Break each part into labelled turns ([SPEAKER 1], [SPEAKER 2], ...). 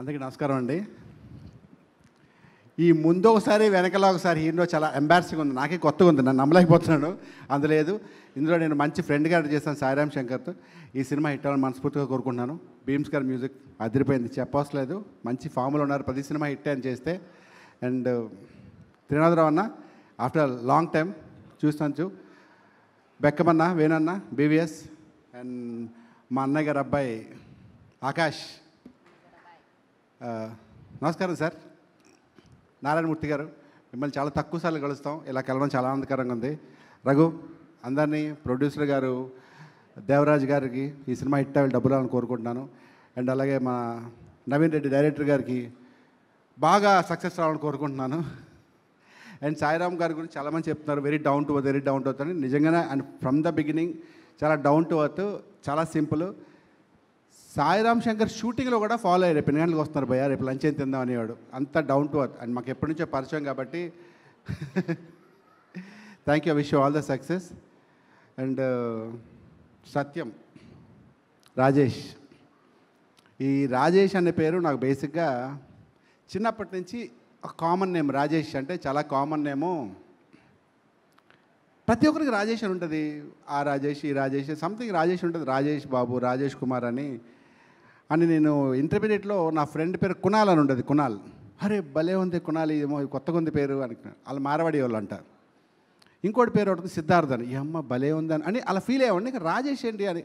[SPEAKER 1] అందరికీ నమస్కారం అండి ఈ ముందు ఒకసారి వెనకలా ఒకసారి హీరో చాలా ఎంబారసింగ్ ఉంది నాకే కొత్తగా ఉంది నన్ను నమ్మలేకపోతున్నాను అందులేదు ఇందులో నేను మంచి ఫ్రెండ్గా చేశాను సాయిరామ్ శంకర్తో ఈ సినిమా హిట్ అవ్వాలని మనస్ఫూర్తిగా కోరుకుంటున్నాను భీమ్స్ గారి మ్యూజిక్ అదిరిపోయింది చెప్పవసలేదు మంచి ఫామ్లో ఉన్నారు ప్రతి సినిమా హిట్ అని చేస్తే అండ్ త్రినాథరావు అన్న ఆఫ్టర్ లాంగ్ టైం చూస్తాను చూ బెక్కమన్న వేణన్న బీవీఎస్ అండ్ మా అన్నయ్య గారు అబ్బాయి ఆకాష్ నమస్కారం సార్ నారాయణమూర్తి గారు మిమ్మల్ని చాలా తక్కువ సార్లు కలుస్తాం ఇలా కలవడం చాలా ఆనందకరంగా ఉంది రఘు అందరినీ ప్రొడ్యూసర్ గారు దేవరాజ్ గారికి ఈ సినిమా హిట్ అవి డబ్బులు అని కోరుకుంటున్నాను అండ్ అలాగే మా నవీన్ రెడ్డి డైరెక్టర్ గారికి బాగా సక్సెస్ రావాలని కోరుకుంటున్నాను అండ్ సాయిరామ్ గారి గురించి చాలామంది చెప్తున్నారు very down to earth very down to earth అని నిజంగానే అండ్ ఫ్రమ్ ద బిగినింగ్ చాలా డౌన్ టు వర్త్ చాలా సింపుల్ సాయిరామ్ శంకర్ షూటింగ్లో కూడా ఫాలో అయ్యారు రేపు గంటలకు వస్తున్నారు భయ్య రేపు లంచ్ ఏం తిందాం అనేవాడు అంత డౌన్ టు అర్త్ అండ్ మాకు ఎప్పటి నుంచో పరిచయం కాబట్టి thank you wish all the success and uh, Satyam Rajesh ఈ రాజేష్ అనే పేరు నాకు బేసిక్గా చిన్నప్పటి నుంచి కామన్ నేమ్ రాజేష్ అంటే చాలా కామన్ నేము ప్రతి ఒక్కరికి రాజేష్ అని ఉంటుంది ఆ రాజేష్ ఈ రాజేష్ సంథింగ్ రాజేష్ ఉంటుంది రాజేష్ బాబు రాజేష్ కుమార్ అని అని నేను ఇంటర్మీడియట్లో నా ఫ్రెండ్ పేరు కునాల్ అని ఉంటుంది కునాల్ అరే భలే ఉంది కునాల్ ఏమో కొత్తగా ఉంది పేరు అని వాళ్ళు మారవాడి వాళ్ళు అంటారు ఇంకోటి పేరు ఉంటుంది సిద్ధార్థ్ అని ఈ అమ్మ భలే ఉందని అని అలా ఫీల్ అయ్యేవాడిని ఇంకా రాజేష్ ఏంటి అని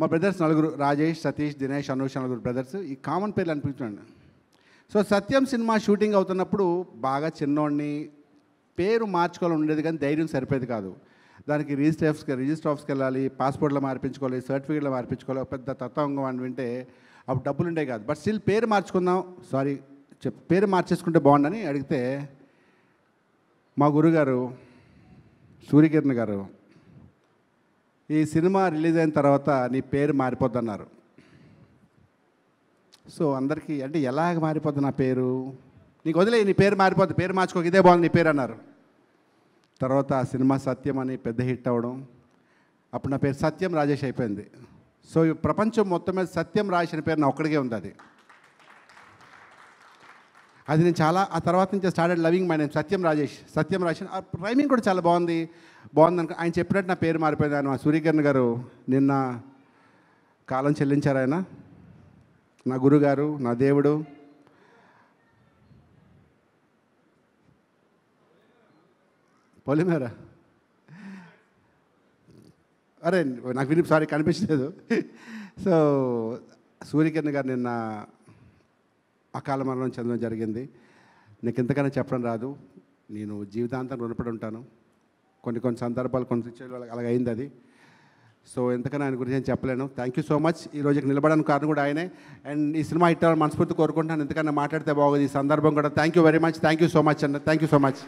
[SPEAKER 1] మా బ్రదర్స్ నలుగురు రాజేష్ సతీష్ దినేష్ అనూష్ నలుగురు బ్రదర్స్ ఈ కామన్ పేర్లు అనిపించాను సో సత్యం సినిమా షూటింగ్ అవుతున్నప్పుడు బాగా చిన్నోడిని పేరు మార్చుకోవాలని ఉండేది కానీ ధైర్యం సరిపోయేది కాదు దానికి రిజిస్టర్ ఆఫీస్కి రిజిస్టర్ ఆఫీస్కి వెళ్ళాలి పాస్పోర్ట్లో మార్పించుకోవాలి సర్టిఫికేట్లో మార్పించుకోవాలి పెద్ద తత్వంగా అని వింటే అప్పుడు డబ్బులు ఉండే కాదు బట్ స్టిల్ పేరు మార్చుకుందాం సారీ చెప్ పేరు మార్చేసుకుంటే బాగుండని అడిగితే మా గురుగారు సూర్యకిరణ్ గారు ఈ సినిమా రిలీజ్ అయిన తర్వాత నీ పేరు మారిపోద్దన్నారు సో అందరికీ అంటే ఎలాగ మారిపోద్ది నా పేరు నీకు వదిలే నీ పేరు మారిపోతుంది పేరు మార్చుకోక ఇదే బాగుంది నీ పేరు అన్నారు తర్వాత ఆ సినిమా సత్యం అని పెద్ద హిట్ అవ్వడం అప్పుడు నా పేరు సత్యం రాజేష్ అయిపోయింది సో ఈ ప్రపంచం మొత్తం మీద సత్యం రాజేష్ అనే పేరు నా ఒక్కడికే ఉంది అది అది నేను చాలా ఆ తర్వాత నుంచి started loving my name Satyam Rajesh Satyam Rajesh ఆ రైమింగ్ కూడా చాలా బాగుంది బాగుంది అనుకో ఆయన చెప్పినట్టు నా పేరు మారిపోయింది ఆయన సూర్యకరణ్ గారు నిన్న కాలం చెల్లించారు ఆయన నా గురుగారు నా దేవుడు పొలిమేర అరే నాకు విని సారీ కనిపించలేదు సో సూర్యకిరణ్ గారు నిన్న అకాల మరణం చెందడం జరిగింది నీకు ఎంతకైనా చెప్పడం రాదు నేను జీవితాంతం రుణపడి ఉంటాను కొన్ని కొన్ని సందర్భాలు కొన్ని సిచ్యువేషన్ అలాగ అయింది అది సో ఎంతకైనా ఆయన గురించి నేను చెప్పలేను థ్యాంక్ యూ సో మచ్ ఈ రోజుకి నిలబడడానికి కారణం కూడా ఆయనే అండ్ ఈ సినిమా ఇట్టాలని మనస్ఫూర్తి కోరుకుంటున్నాను ఎందుకన్నా మాట్లాడితే బాగుంది ఈ సందర్భం కూడా thank you very much thank you so much అన్న థ్యాంక్ యూ సో మచ్